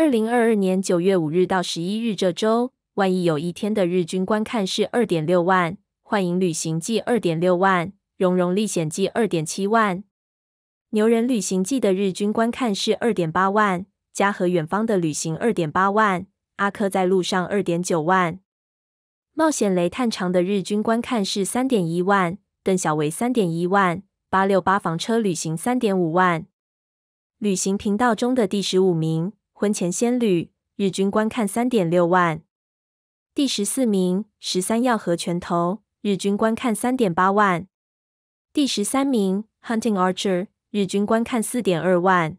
二零二二年九月五日到十一日这周，万一有一天的日均观看是二点六万，《幻影旅行记》二点六万，《蓉蓉历险记》二点七万，《牛人旅行记》的日均观看是二点八万，《家和远方的旅行》二点八万，《阿珂在路上》二点九万，《冒险雷探长》的日均观看是三点一万，《邓小维》三点一万，《八六八房车旅行》三点五万，旅行频道中的第十五名。婚前仙女，日均观看三点六万；第十四名十三药和拳头，日均观看三点八万；第十三名 Hunting Archer，日均观看四点二万。